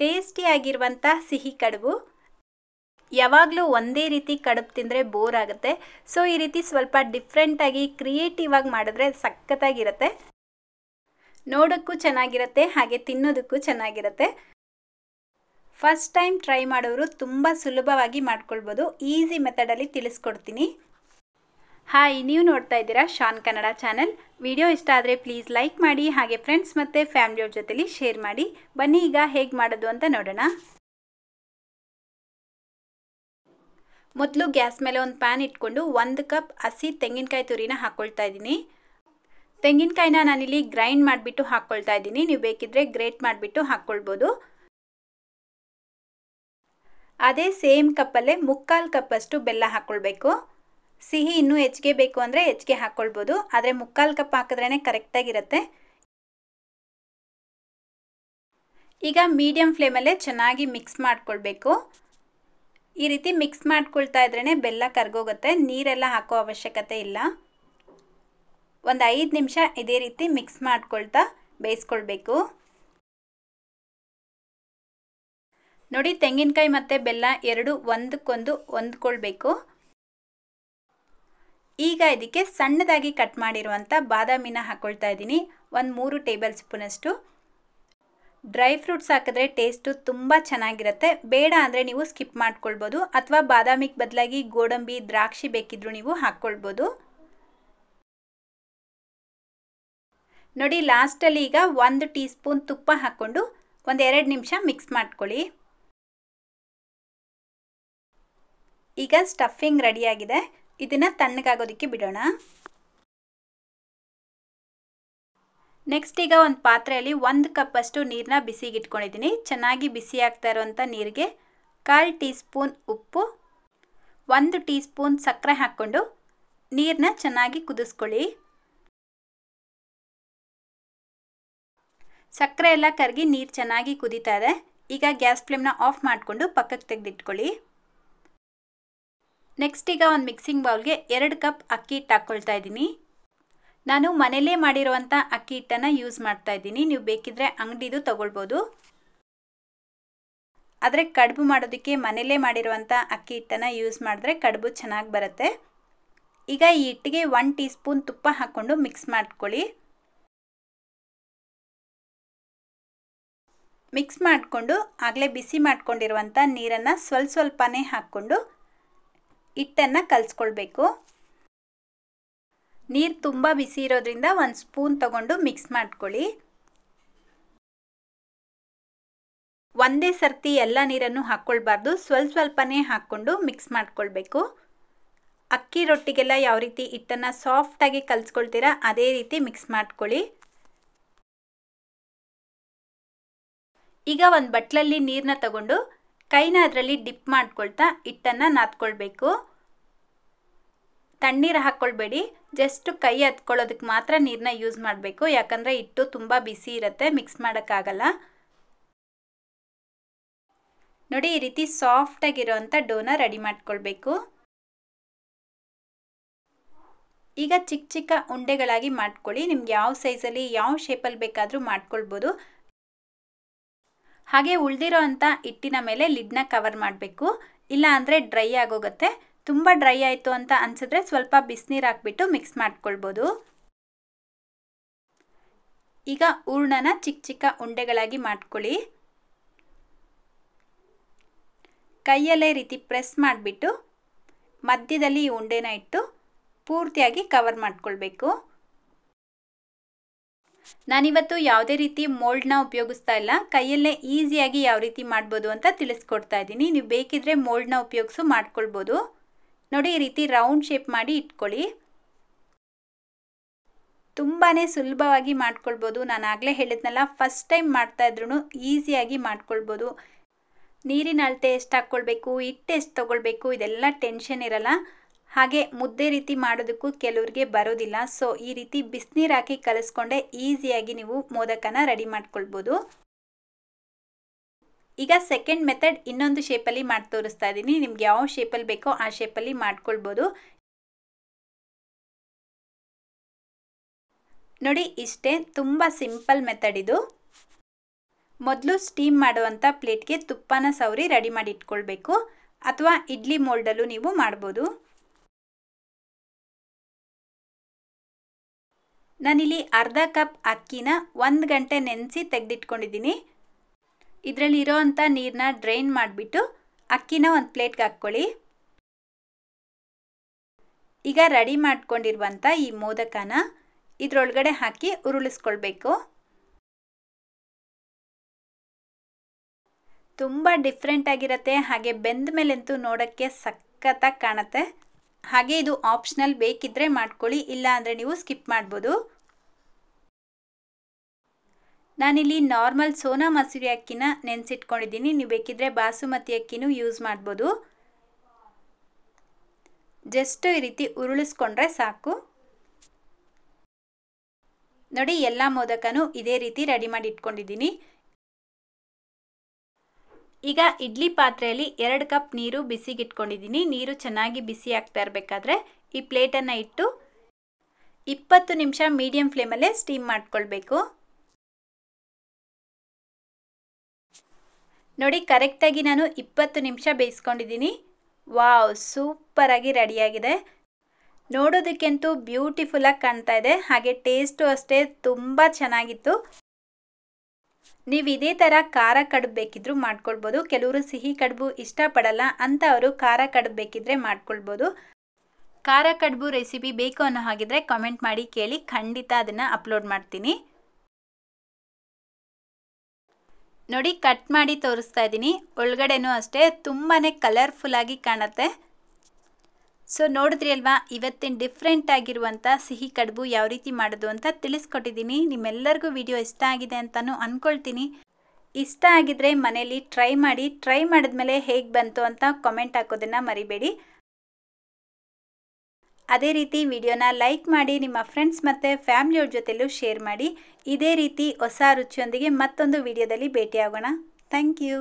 ಟೇಸ್ಟಿಯಾಗಿರುವಂಥ ಸಿಹಿ ಕಡುಬು ಯಾವಾಗಲೂ ಒಂದೇ ರೀತಿ ಕಡುಬು ತಿಂದರೆ ಬೋರ್ ಆಗುತ್ತೆ ಸೊ ಈ ರೀತಿ ಸ್ವಲ್ಪ ಡಿಫ್ರೆಂಟಾಗಿ ಕ್ರಿಯೇಟಿವ್ ಆಗಿ ಮಾಡಿದ್ರೆ ಸಖತ್ತಾಗಿರುತ್ತೆ ನೋಡೋಕ್ಕೂ ಚೆನ್ನಾಗಿರುತ್ತೆ ಹಾಗೆ ತಿನ್ನೋದಕ್ಕೂ ಚೆನ್ನಾಗಿರುತ್ತೆ ಫಸ್ಟ್ ಟೈಮ್ ಟ್ರೈ ಮಾಡೋರು ತುಂಬ ಸುಲಭವಾಗಿ ಮಾಡ್ಕೊಳ್ಬೋದು ಈಸಿ ಮೆಥಡಲ್ಲಿ ತಿಳಿಸ್ಕೊಡ್ತೀನಿ ಹಾಯ್ ನೀವು ನೋಡ್ತಾ ಇದ್ದೀರಾ ಶಾನ್ ಕನ್ನಡ ಚಾನೆಲ್ ವಿಡಿಯೋ ಇಷ್ಟ ಆದರೆ ಪ್ಲೀಸ್ ಲೈಕ್ ಮಾಡಿ ಹಾಗೆ ಫ್ರೆಂಡ್ಸ್ ಮತ್ತು ಫ್ಯಾಮಿಲಿಯವ್ರ ಜೊತೆಲಿ ಶೇರ್ ಮಾಡಿ ಬನ್ನಿ ಈಗ ಹೇಗೆ ಮಾಡೋದು ಅಂತ ನೋಡೋಣ ಮೊದಲು ಗ್ಯಾಸ್ ಮೇಲೆ ಒಂದು ಪ್ಯಾನ್ ಇಟ್ಕೊಂಡು ಒಂದು ಕಪ್ ಹಸಿ ತೆಂಗಿನಕಾಯಿ ತುರಿನ ಹಾಕ್ಕೊಳ್ತಾ ಇದ್ದೀನಿ ತೆಂಗಿನಕಾಯಿನ ನಾನಿಲ್ಲಿ ಗ್ರೈಂಡ್ ಮಾಡಿಬಿಟ್ಟು ಹಾಕ್ಕೊಳ್ತಾ ಇದ್ದೀನಿ ನೀವು ಬೇಕಿದ್ರೆ ಗ್ರೇಟ್ ಮಾಡಿಬಿಟ್ಟು ಹಾಕ್ಕೊಳ್ಬೋದು ಅದೇ ಸೇಮ್ ಕಪ್ಪಲ್ಲೇ ಮುಕ್ಕಾಲು ಕಪ್ಪಷ್ಟು ಬೆಲ್ಲ ಹಾಕ್ಕೊಳ್ಬೇಕು ಸಿಹಿ ಇನ್ನೂ ಹೆಚ್ಚಿಗೆ ಬೇಕು ಅಂದರೆ ಹೆಚ್ಚಿಗೆ ಹಾಕ್ಕೊಳ್ಬೋದು ಆದರೆ ಮುಕ್ಕಾಲು ಕಪ್ ಹಾಕಿದ್ರೇ ಕರೆಕ್ಟಾಗಿರುತ್ತೆ ಈಗ ಮೀಡಿಯಂ ಫ್ಲೇಮಲ್ಲೇ ಚೆನ್ನಾಗಿ ಮಿಕ್ಸ್ ಮಾಡ್ಕೊಳ್ಬೇಕು ಈ ರೀತಿ ಮಿಕ್ಸ್ ಮಾಡ್ಕೊಳ್ತಾ ಇದ್ರೇ ಬೆಲ್ಲ ಕರ್ಗೋಗುತ್ತೆ ನೀರೆಲ್ಲ ಹಾಕೋ ಅವಶ್ಯಕತೆ ಇಲ್ಲ ಒಂದು ಐದು ನಿಮಿಷ ಇದೇ ರೀತಿ ಮಿಕ್ಸ್ ಮಾಡ್ಕೊಳ್ತಾ ಬೇಯಿಸ್ಕೊಳ್ಬೇಕು ನೋಡಿ ತೆಂಗಿನಕಾಯಿ ಮತ್ತು ಬೆಲ್ಲ ಎರಡು ಒಂದಕ್ಕೊಂದು ಹೊಂದ್ಕೊಳ್ಬೇಕು ಈಗ ಇದಕ್ಕೆ ಸಣ್ಣದಾಗಿ ಕಟ್ ಮಾಡಿರುವಂಥ ಬಾದಾಮಿನ ಹಾಕ್ಕೊಳ್ತಾ ಇದ್ದೀನಿ ಒಂದು ಮೂರು ಟೇಬಲ್ ಸ್ಪೂನಷ್ಟು ಡ್ರೈ ಫ್ರೂಟ್ಸ್ ಹಾಕಿದ್ರೆ ಟೇಸ್ಟು ತುಂಬ ಚೆನ್ನಾಗಿರುತ್ತೆ ಬೇಡ ಅಂದರೆ ನೀವು ಸ್ಕಿಪ್ ಮಾಡ್ಕೊಳ್ಬೋದು ಅಥವಾ ಬಾದಾಮಿಗೆ ಬದಲಾಗಿ ಗೋಡಂಬಿ ದ್ರಾಕ್ಷಿ ಬೇಕಿದ್ರೂ ನೀವು ಹಾಕ್ಕೊಳ್ಬೋದು ನೋಡಿ ಲಾಸ್ಟಲ್ಲಿ ಈಗ ಒಂದು ಟೀ ಸ್ಪೂನ್ ತುಪ್ಪ ಹಾಕ್ಕೊಂಡು ಒಂದು ಎರಡು ನಿಮಿಷ ಮಿಕ್ಸ್ ಮಾಡ್ಕೊಳ್ಳಿ ಈಗ ಸ್ಟಫಿಂಗ್ ರೆಡಿಯಾಗಿದೆ ಇದನ್ನು ತಣ್ಣಗಾಗೋದಕ್ಕೆ ಬಿಡೋಣ ನೆಕ್ಸ್ಟ್ ಈಗ ಒಂದು ಪಾತ್ರೆಯಲ್ಲಿ ಒಂದು ಕಪ್ಪಷ್ಟು ನೀರನ್ನ ಬಿಸಿಗೆ ಇಟ್ಕೊಂಡಿದ್ದೀನಿ ಚೆನ್ನಾಗಿ ಬಿಸಿ ಆಗ್ತಾ ಇರೋವಂಥ ನೀರಿಗೆ ಕಾಲು ಟೀ ಸ್ಪೂನ್ ಉಪ್ಪು ಒಂದು ಟೀ ಸ್ಪೂನ್ ಸಕ್ಕರೆ ಹಾಕ್ಕೊಂಡು ನೀರನ್ನ ಚೆನ್ನಾಗಿ ಕುದಿಸ್ಕೊಳ್ಳಿ ಸಕ್ಕರೆ ಎಲ್ಲ ಕರಗಿ ನೀರು ಚೆನ್ನಾಗಿ ಕುದೀತಾ ಇದೆ ಈಗ ಗ್ಯಾಸ್ ಫ್ಲೇಮ್ನ ಆಫ್ ಮಾಡಿಕೊಂಡು ಪಕ್ಕಕ್ಕೆ ತೆಗೆದಿಟ್ಕೊಳ್ಳಿ ನೆಕ್ಸ್ಟ್ ಈಗ ಒಂದು ಮಿಕ್ಸಿಂಗ್ ಬೌಲ್ಗೆ ಎರಡು ಕಪ್ ಅಕ್ಕಿ ಹಿಟ್ಟು ಹಾಕ್ಕೊಳ್ತಾ ಇದ್ದೀನಿ ನಾನು ಮನೇಲೇ ಮಾಡಿರುವಂಥ ಅಕ್ಕಿ ಹಿಟ್ಟನ್ನು ಯೂಸ್ ಮಾಡ್ತಾ ಇದ್ದೀನಿ ನೀವು ಬೇಕಿದ್ದರೆ ಅಂಗಡಿದು ತೊಗೊಳ್ಬೋದು ಆದರೆ ಕಡುಬು ಮಾಡೋದಕ್ಕೆ ಮನೇಲೇ ಮಾಡಿರುವಂಥ ಅಕ್ಕಿ ಹಿಟ್ಟನ್ನು ಯೂಸ್ ಮಾಡಿದ್ರೆ ಕಡುಬು ಚೆನ್ನಾಗಿ ಬರುತ್ತೆ ಈಗ ಈ ಹಿಟ್ಟಿಗೆ ಒನ್ ಟೀ ಸ್ಪೂನ್ ತುಪ್ಪ ಹಾಕ್ಕೊಂಡು ಮಿಕ್ಸ್ ಮಾಡ್ಕೊಳ್ಳಿ ಮಿಕ್ಸ್ ಮಾಡಿಕೊಂಡು ಆಗಲೇ ಬಿಸಿ ಮಾಡಿಕೊಂಡಿರುವಂಥ ನೀರನ್ನು ಸ್ವಲ್ಪ ಸ್ವಲ್ಪನೇ ಹಾಕ್ಕೊಂಡು ಹಿಟ್ಟನ್ನು ಕಲಿಸ್ಕೊಳ್ಬೇಕು ನೀರು ತುಂಬ ಬಿಸಿ ಇರೋದ್ರಿಂದ ಒಂದು ಸ್ಪೂನ್ ತಗೊಂಡು ಮಿಕ್ಸ್ ಮಾಡ್ಕೊಳ್ಳಿ ಒಂದೇ ಸರ್ತಿ ಎಲ್ಲ ನೀರನ್ನು ಹಾಕ್ಕೊಳ್ಬಾರ್ದು ಸ್ವಲ್ಪ ಸ್ವಲ್ಪನೇ ಹಾಕ್ಕೊಂಡು ಮಿಕ್ಸ್ ಮಾಡ್ಕೊಳ್ಬೇಕು ಅಕ್ಕಿ ರೊಟ್ಟಿಗೆಲ್ಲ ಯಾವ ರೀತಿ ಹಿಟ್ಟನ್ನು ಸಾಫ್ಟಾಗಿ ಕಲಿಸ್ಕೊಳ್ತೀರಾ ಅದೇ ರೀತಿ ಮಿಕ್ಸ್ ಮಾಡ್ಕೊಳ್ಳಿ ಈಗ ಒಂದು ಬಟ್ಲಲ್ಲಿ ನೀರನ್ನ ತಗೊಂಡು ಕೈನ ಅದರಲ್ಲಿ ಡಿಪ್ ಮಾಡ್ಕೊಳ್ತಾ ಹಿಟ್ಟನ್ನು ನಾದ್ಕೊಳ್ಬೇಕು ತಣ್ಣೀರು ಹಾಕ್ಕೊಳ್ಬೇಡಿ ಜಸ್ಟ್ ಕೈ ಹತ್ಕೊಳ್ಳೋದಕ್ಕೆ ಮಾತ್ರ ನೀರನ್ನ ಯೂಸ್ ಮಾಡಬೇಕು ಯಾಕಂದರೆ ಹಿಟ್ಟು ತುಂಬ ಬಿಸಿ ಇರುತ್ತೆ ಮಿಕ್ಸ್ ಮಾಡೋಕ್ಕಾಗಲ್ಲ ನೋಡಿ ಈ ರೀತಿ ಸಾಫ್ಟಾಗಿರೋವಂಥ ಡೋನ ರೆಡಿ ಮಾಡ್ಕೊಳ್ಬೇಕು ಈಗ ಚಿಕ್ಕ ಚಿಕ್ಕ ಉಂಡೆಗಳಾಗಿ ಮಾಡ್ಕೊಳ್ಳಿ ನಿಮ್ಗೆ ಯಾವ ಸೈಜಲ್ಲಿ ಯಾವ ಶೇಪಲ್ಲಿ ಬೇಕಾದರೂ ಮಾಡ್ಕೊಳ್ಬೋದು ಹಾಗೆ ಉಳಿದಿರೋ ಅಂಥ ಹಿಟ್ಟಿನ ಮೇಲೆ ಲಿಡ್ನ ಕವರ್ ಮಾಡಬೇಕು ಇಲ್ಲ ಅಂದರೆ ಡ್ರೈ ಆಗೋಗುತ್ತೆ ತುಂಬ ಡ್ರೈ ಆಯಿತು ಅಂತ ಅನ್ಸಿದ್ರೆ ಸ್ವಲ್ಪ ಬಿಸಿನೀರು ಹಾಕ್ಬಿಟ್ಟು ಮಿಕ್ಸ್ ಮಾಡ್ಕೊಳ್ಬೋದು ಈಗ ಹೂರ್ಣನ ಚಿಕ್ಕ ಚಿಕ್ಕ ಉಂಡೆಗಳಾಗಿ ಮಾಡ್ಕೊಳ್ಳಿ ಕೈಯಲ್ಲೇ ರೀತಿ ಪ್ರೆಸ್ ಮಾಡಿಬಿಟ್ಟು ಮಧ್ಯದಲ್ಲಿ ಈ ಉಂಡೆನ ಇಟ್ಟು ಪೂರ್ತಿಯಾಗಿ ಕವರ್ ಮಾಡಿಕೊಳ್ಬೇಕು ನಾನಿವತ್ತು ಯಾವುದೇ ರೀತಿ ಮೋಲ್ಡ್ನ ಉಪಯೋಗಿಸ್ತಾ ಇಲ್ಲ ಕೈಯಲ್ಲೇ ಈಸಿಯಾಗಿ ಯಾವ ರೀತಿ ಮಾಡ್ಬೋದು ಅಂತ ತಿಳಿಸ್ಕೊಡ್ತಾ ಇದ್ದೀನಿ ನೀವು ಬೇಕಿದ್ರೆ ಮೋಲ್ಡ್ನ ಉಪಯೋಗಿಸು ಮಾಡ್ಕೊಳ್ಬೋದು ನೋಡಿ ಈ ರೀತಿ ರೌಂಡ್ ಶೇಪ್ ಮಾಡಿ ಇಟ್ಕೊಳ್ಳಿ ತುಂಬಾ ಸುಲಭವಾಗಿ ಮಾಡ್ಕೊಳ್ಬೋದು ನಾನು ಆಗಲೇ ಹೇಳಿದ್ನಲ್ಲ ಫಸ್ಟ್ ಟೈಮ್ ಮಾಡ್ತಾ ಇದ್ರು ಈಸಿಯಾಗಿ ಮಾಡ್ಕೊಳ್ಬೋದು ನೀರಿನ ಅಳತೆ ಎಷ್ಟು ಹಾಕ್ಕೊಳ್ಬೇಕು ಹಿಟ್ಟು ಎಷ್ಟು ತೊಗೊಳ್ಬೇಕು ಇದೆಲ್ಲ ಟೆನ್ಷನ್ ಇರಲ್ಲ ಹಾಗೆ ಮುದ್ದೆ ರೀತಿ ಮಾಡೋದಕ್ಕೂ ಕೆಲವ್ರಿಗೆ ಬರೋದಿಲ್ಲ ಸೊ ಈ ರೀತಿ ಬಿಸಿನೀರು ಹಾಕಿ ಕಲಿಸ್ಕೊಂಡೆ ಈಸಿಯಾಗಿ ನೀವು ಮೋದಕನ ರೆಡಿ ಮಾಡ್ಕೊಳ್ಬೋದು ಈಗ ಸೆಕೆಂಡ್ ಮೆಥಡ್ ಇನ್ನೊಂದು ಶೇಪಲ್ಲಿ ಮಾಡಿ ತೋರಿಸ್ತಾ ಇದ್ದೀನಿ ನಿಮ್ಗೆ ಯಾವ ಶೇಪಲ್ಲಿ ಬೇಕೋ ಆ ಶೇಪಲ್ಲಿ ಮಾಡ್ಕೊಳ್ಬೋದು ನೋಡಿ ಇಷ್ಟೇ ತುಂಬ ಸಿಂಪಲ್ ಮೆಥಡ್ ಇದು ಮೊದಲು ಸ್ಟೀಮ್ ಮಾಡುವಂಥ ಪ್ಲೇಟ್ಗೆ ತುಪ್ಪನ ಸವರಿ ರೆಡಿ ಮಾಡಿ ಇಟ್ಕೊಳ್ಬೇಕು ಅಥವಾ ಇಡ್ಲಿ ಮೋಲ್ಡಲ್ಲೂ ನೀವು ಮಾಡ್ಬೋದು ನಾನಿಲ್ಲಿ ಅರ್ಧ ಕಪ್ ಅಕ್ಕಿನ ಒಂದು ಗಂಟೆ ನೆನೆಸಿ ತೆಗೆದಿಟ್ಕೊಂಡಿದ್ದೀನಿ ಇದರಲ್ಲಿ ಅಂಥ ನೀರನ್ನ ಡ್ರೈನ್ ಮಾಡಿಬಿಟ್ಟು ಅಕ್ಕಿನ ಒಂದು ಪ್ಲೇಟ್ಗೆ ಹಾಕ್ಕೊಳ್ಳಿ ಈಗ ರೆಡಿ ಮಾಡ್ಕೊಂಡಿರುವಂಥ ಈ ಮೋದಕನ ಇದರೊಳಗಡೆ ಹಾಕಿ ಉರುಳಿಸ್ಕೊಳ್ಬೇಕು ತುಂಬ ಡಿಫ್ರೆಂಟ್ ಆಗಿರುತ್ತೆ ಹಾಗೆ ಬೆಂದ ಮೇಲೆಂತೂ ನೋಡೋಕ್ಕೆ ಸಖತ್ತಾಗಿ ಕಾಣತ್ತೆ ಹಾಗೆ ಇದು ಆಪ್ಷನಲ್ ಬೇಕಿದ್ರೆ ಮಾಡ್ಕೊಳ್ಳಿ ಇಲ್ಲ ಅಂದರೆ ನೀವು ಸ್ಕಿಪ್ ಮಾಡ್ಬೋದು ನಾನಿಲ್ಲಿ ನಾರ್ಮಲ್ ಸೋನಾ ಮಸೂರಿ ಅಕ್ಕಿನ ನೆನೆಸಿಟ್ಕೊಂಡಿದ್ದೀನಿ ನೀವು ಬೇಕಿದ್ದರೆ ಬಾಸುಮತಿ ಅಕ್ಕಿನೂ ಯೂಸ್ ಮಾಡ್ಬೋದು ಜಸ್ಟ್ ಈ ರೀತಿ ಉರುಳಿಸ್ಕೊಂಡ್ರೆ ಸಾಕು ನೋಡಿ ಎಲ್ಲ ಮೋದಕನೂ ಇದೇ ರೀತಿ ರೆಡಿ ಮಾಡಿ ಇಟ್ಕೊಂಡಿದ್ದೀನಿ ಈಗ ಇಡ್ಲಿ ಪಾತ್ರೆಯಲ್ಲಿ ಎರಡು ಕಪ್ ನೀರು ಬಿಸಿಗಿಟ್ಕೊಂಡಿದ್ದೀನಿ ನೀರು ಚೆನ್ನಾಗಿ ಬಿಸಿ ಆಗ್ತಾ ಇರಬೇಕಾದ್ರೆ ಈ ಪ್ಲೇಟನ್ನು ಇಟ್ಟು ಇಪ್ಪತ್ತು ನಿಮಿಷ ಮೀಡಿಯಂ ಫ್ಲೇಮಲ್ಲೇ ಸ್ಟೀಮ್ ಮಾಡ್ಕೊಳ್ಬೇಕು ನೋಡಿ ಕರೆಕ್ಟಾಗಿ ನಾನು ಇಪ್ಪತ್ತು ನಿಮಿಷ ಬೇಯಿಸ್ಕೊಂಡಿದ್ದೀನಿ ವಾವ್ ಸೂಪರಾಗಿ ರೆಡಿಯಾಗಿದೆ ನೋಡೋದಕ್ಕಂತೂ ಬ್ಯೂಟಿಫುಲ್ಲಾಗಿ ಕಾಣ್ತಾ ಇದೆ ಹಾಗೆ ಟೇಸ್ಟು ಅಷ್ಟೇ ತುಂಬ ಚೆನ್ನಾಗಿತ್ತು ನೀವು ಇದೇ ಥರ ಖಾರ ಕಡುಬು ಬೇಕಿದ್ರು ಮಾಡ್ಕೊಳ್ಬೋದು ಕೆಲವರು ಸಿಹಿ ಕಡುಬು ಇಷ್ಟಪಡಲ್ಲ ಅಂತ ಅವರು ಖಾರ ಕಡುಬು ಬೇಕಿದ್ರೆ ಮಾಡ್ಕೊಳ್ಬೋದು ಖಾರ ಕಡುಬು ರೆಸಿಪಿ ಬೇಕು ಅನ್ನೋ ಹಾಗಿದ್ರೆ ಕಾಮೆಂಟ್ ಮಾಡಿ ಕೇಳಿ ಖಂಡಿತ ಅದನ್ನು ಅಪ್ಲೋಡ್ ಮಾಡ್ತೀನಿ ನೋಡಿ ಕಟ್ ಮಾಡಿ ತೋರಿಸ್ತಾ ಇದ್ದೀನಿ ಒಳಗಡೆನೂ ಅಷ್ಟೇ ತುಂಬಾ ಕಲರ್ಫುಲ್ಲಾಗಿ ಕಾಣುತ್ತೆ ಸೊ ನೋಡಿದ್ರಿ ಅಲ್ವಾ ಇವತ್ತಿನ ಡಿಫ್ರೆಂಟ್ ಆಗಿರುವಂಥ ಸಿಹಿ ಕಡುಬು ಯಾವ ರೀತಿ ಮಾಡೋದು ಅಂತ ತಿಳಿಸ್ಕೊಟ್ಟಿದ್ದೀನಿ ನಿಮ್ಮೆಲ್ಲರಿಗೂ ವಿಡಿಯೋ ಇಷ್ಟ ಆಗಿದೆ ಅಂತಲೂ ಅಂದ್ಕೊಳ್ತೀನಿ ಇಷ್ಟ ಆಗಿದ್ರೆ ಮನೇಲಿ ಟ್ರೈ ಮಾಡಿ ಟ್ರೈ ಮಾಡಿದ್ಮೇಲೆ ಹೇಗೆ ಬಂತು ಅಂತ ಕಾಮೆಂಟ್ ಹಾಕೋದನ್ನು ಮರಿಬೇಡಿ ಅದೇ ರೀತಿ ವಿಡಿಯೋನ ಲೈಕ್ ಮಾಡಿ ನಿಮ್ಮ ಫ್ರೆಂಡ್ಸ್ ಮತ್ತು ಫ್ಯಾಮಿಲಿಯವ್ರ ಜೊತೆಲೂ ಶೇರ್ ಮಾಡಿ ಇದೇ ರೀತಿ ಹೊಸ ರುಚಿಯೊಂದಿಗೆ ಮತ್ತೊಂದು ವಿಡಿಯೋದಲ್ಲಿ ಭೇಟಿಯಾಗೋಣ ಥ್ಯಾಂಕ್ ಯು